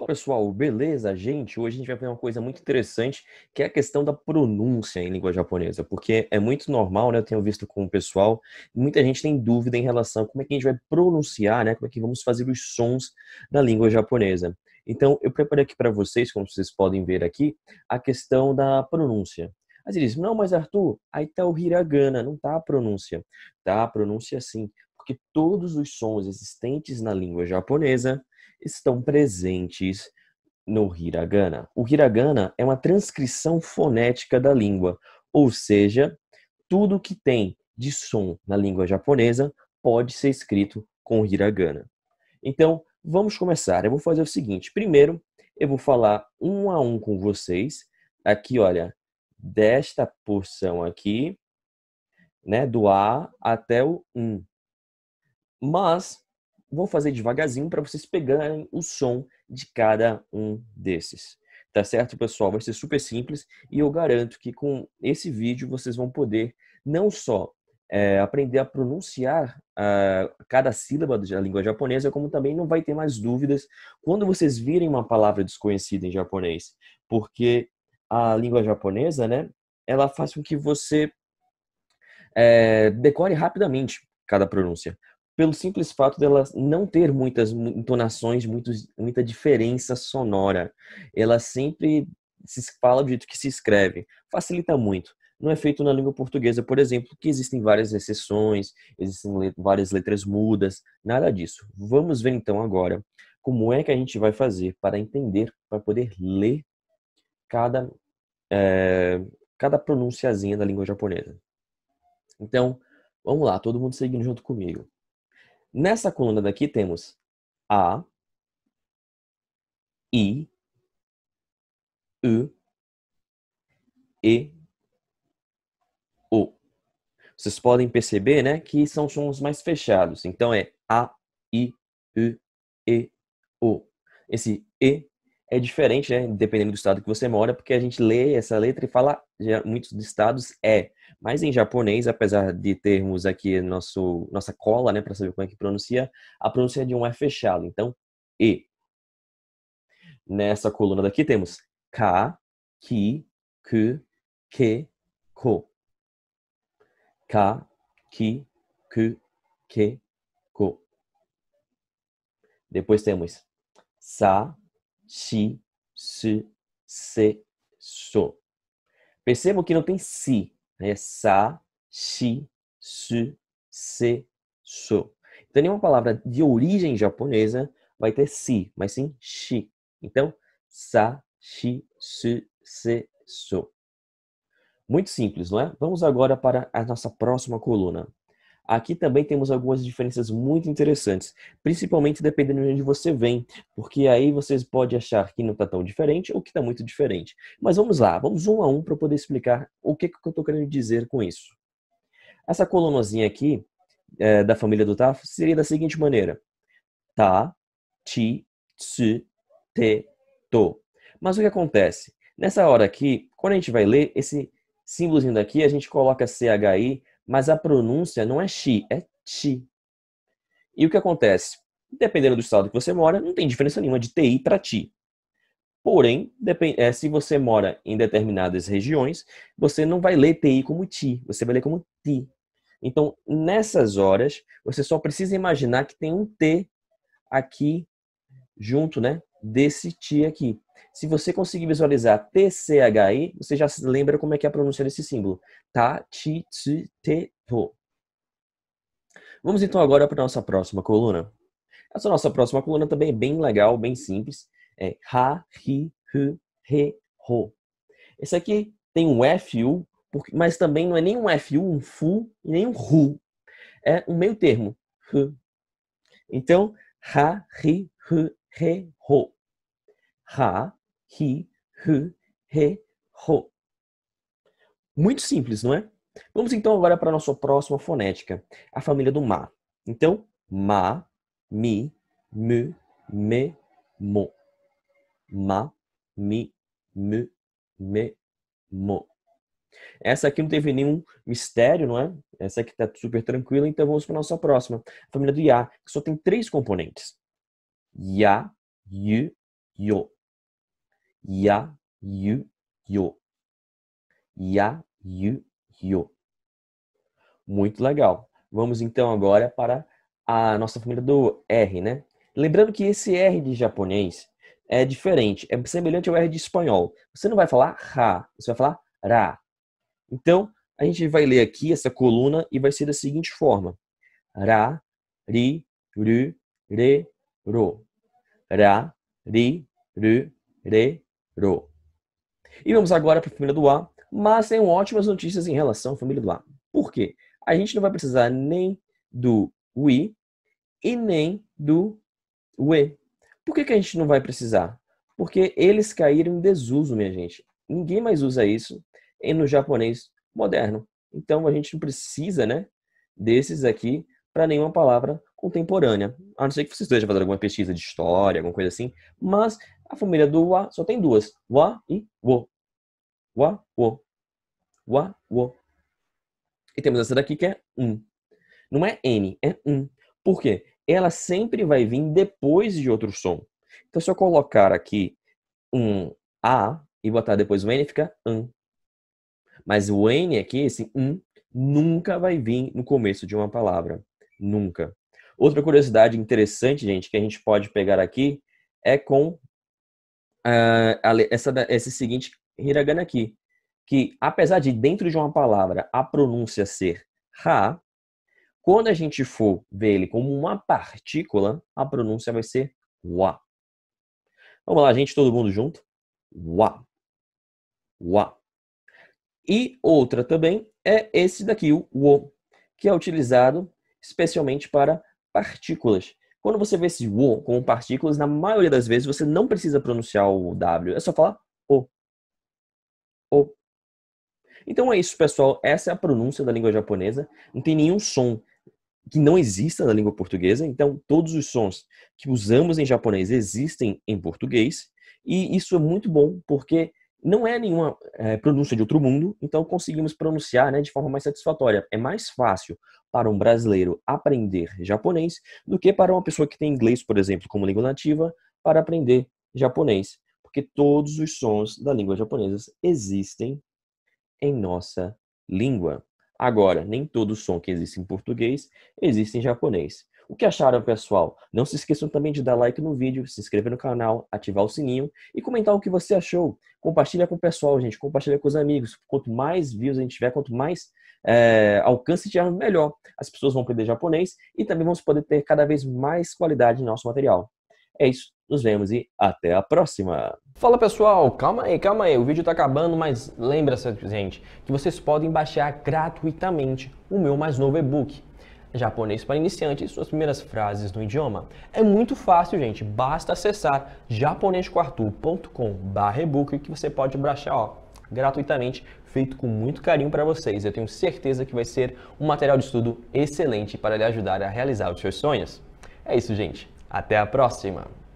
Bom, pessoal, beleza, gente? Hoje a gente vai ver uma coisa muito interessante, que é a questão da pronúncia em língua japonesa, porque é muito normal, né? Eu tenho visto com o pessoal, muita gente tem dúvida em relação a como é que a gente vai pronunciar, né? Como é que vamos fazer os sons na língua japonesa. Então, eu preparei aqui para vocês, como vocês podem ver aqui, a questão da pronúncia. Aí ele diz, não, mas Arthur, aí tá o hiragana, não tá a pronúncia. Tá a pronúncia sim, porque todos os sons existentes na língua japonesa estão presentes no hiragana. O hiragana é uma transcrição fonética da língua, ou seja, tudo que tem de som na língua japonesa pode ser escrito com hiragana. Então, vamos começar. Eu vou fazer o seguinte: primeiro, eu vou falar um a um com vocês. Aqui, olha, desta porção aqui, né, do A até o 1. Mas vou fazer devagarzinho para vocês pegarem o som de cada um desses. Tá certo, pessoal? Vai ser super simples e eu garanto que com esse vídeo vocês vão poder não só é, aprender a pronunciar uh, cada sílaba da língua japonesa, como também não vai ter mais dúvidas quando vocês virem uma palavra desconhecida em japonês, porque a língua japonesa, né, ela faz com que você é, decore rapidamente cada pronúncia pelo simples fato dela não ter muitas entonações, muitos, muita diferença sonora. Ela sempre se fala do jeito que se escreve. Facilita muito. Não é feito na língua portuguesa, por exemplo, que existem várias exceções, existem várias letras mudas, nada disso. Vamos ver então agora como é que a gente vai fazer para entender, para poder ler cada, é, cada pronunciazinha da língua japonesa. Então, vamos lá, todo mundo seguindo junto comigo. Nessa coluna daqui temos A, I, U, E, O. Vocês podem perceber né, que são sons mais fechados. Então é A, I, U, E, O. Esse E é diferente, né? Dependendo do estado que você mora, porque a gente lê essa letra e fala muitos estados é. Mas em japonês, apesar de termos aqui nosso, nossa cola, né, para saber como é que pronuncia, a pronúncia é de um é fechado. Então, e. Nessa coluna daqui temos ka, ki, ku, ke, ko. Ka, ki, ku, ke, ko. Depois temos sa, chi, si, se, so. Percebam que não tem si, é né? Sa, chi, su, se, so. Então, nenhuma palavra de origem japonesa vai ter si, mas sim shi. Então, sa, shi, su, se, so. Muito simples, não é? Vamos agora para a nossa próxima coluna. Aqui também temos algumas diferenças muito interessantes, principalmente dependendo de onde você vem, porque aí vocês podem achar que não está tão diferente ou que está muito diferente. Mas vamos lá, vamos um a um para poder explicar o que, que eu estou querendo dizer com isso. Essa colunazinha aqui, é, da família do Tafo seria da seguinte maneira: Ta, Ti, Tsu, Te, To. Mas o que acontece? Nessa hora aqui, quando a gente vai ler, esse símbolozinho daqui, a gente coloca CHI mas a pronúncia não é chi, é ti. E o que acontece? Dependendo do estado que você mora, não tem diferença nenhuma de TI para ti. Porém, eh, se você mora em determinadas regiões, você não vai ler TI como ti, você vai ler como ti. Então, nessas horas, você só precisa imaginar que tem um T aqui junto, né, desse ti aqui. Se você conseguir visualizar TCHI, você já se lembra como é que é a pronúncia desse símbolo. Ta, tá? ti, ti, te, to. Vamos então agora para a nossa próxima coluna. Essa nossa próxima coluna também é bem legal, bem simples. É ha, hi, hu, re, ho. Esse aqui tem um FU, mas também não é nem um FU, um FU e nem um RU. É um meio termo. Hu. Então, ha, hi, hu, re, ho ha, hi, hu, re, ho. Muito simples, não é? Vamos então agora para a nossa próxima fonética, a família do ma. Então, ma, mi, mu, me, mo. Ma, mi, mu, me, mo. Essa aqui não teve nenhum mistério, não é? Essa aqui está super tranquila, então vamos para a nossa próxima. A família do Ya, que só tem três componentes. Ya, Yu, Yo. Ya, yu, yo. Ya, yu, yo. Muito legal. Vamos então agora para a nossa família do R, né? Lembrando que esse R de japonês é diferente, é semelhante ao R de espanhol. Você não vai falar ra, você vai falar ra. Então, a gente vai ler aqui essa coluna e vai ser da seguinte forma: ra, ri, ru, re, ro. Ra, ri, ru, re, e vamos agora para a família do A, mas tem ótimas notícias em relação à família do A. Por quê? A gente não vai precisar nem do we e nem do we. Por que, que a gente não vai precisar? Porque eles caíram em desuso, minha gente. Ninguém mais usa isso no japonês moderno. Então a gente não precisa, né, desses aqui para nenhuma palavra contemporânea. A não ser que você esteja fazendo alguma pesquisa de história, alguma coisa assim, mas a família do wa só tem duas: wa e wo. Wa, wo. Wa, wo. E temos essa daqui que é um. Não é n, é um. Por quê? Ela sempre vai vir depois de outro som. Então, se eu colocar aqui um a e botar depois o n, fica um Mas o n aqui, esse um, nunca vai vir no começo de uma palavra. Nunca. Outra curiosidade interessante, gente, que a gente pode pegar aqui é com uh, essa, esse seguinte hiragana aqui, que apesar de dentro de uma palavra a pronúncia ser ra, quando a gente for ver ele como uma partícula, a pronúncia vai ser wa. Vamos lá, gente, todo mundo junto? Wa. Wa. E outra também é esse daqui, o o, que é utilizado especialmente para partículas. Quando você vê esse wo como partículas, na maioria das vezes você não precisa pronunciar o W, é só falar o. O. Então é isso, pessoal. Essa é a pronúncia da língua japonesa. Não tem nenhum som que não exista na língua portuguesa. Então, todos os sons que usamos em japonês existem em português. E isso é muito bom, porque não é nenhuma é, pronúncia de outro mundo, então conseguimos pronunciar né, de forma mais satisfatória. É mais fácil para um brasileiro aprender japonês do que para uma pessoa que tem inglês, por exemplo, como língua nativa, para aprender japonês. Porque todos os sons da língua japonesa existem em nossa língua. Agora, nem todo som que existe em português existe em japonês. O que acharam, pessoal? Não se esqueçam também de dar like no vídeo, se inscrever no canal, ativar o sininho e comentar o que você achou. Compartilha com o pessoal, gente. Compartilha com os amigos. Quanto mais views a gente tiver, quanto mais é, alcance de arma melhor, as pessoas vão aprender japonês e também vamos poder ter cada vez mais qualidade em nosso material. É isso, nos vemos e até a próxima! Fala pessoal, calma aí, calma aí, o vídeo tá acabando, mas lembra, gente, que vocês podem baixar gratuitamente o meu mais novo e-book, Japonês para Iniciantes, suas primeiras frases no idioma. É muito fácil, gente, basta acessar japonesquartu.com/ebook que você pode baixar, ó, gratuitamente feito com muito carinho para vocês. Eu tenho certeza que vai ser um material de estudo excelente para lhe ajudar a realizar os seus sonhos. É isso, gente. Até a próxima!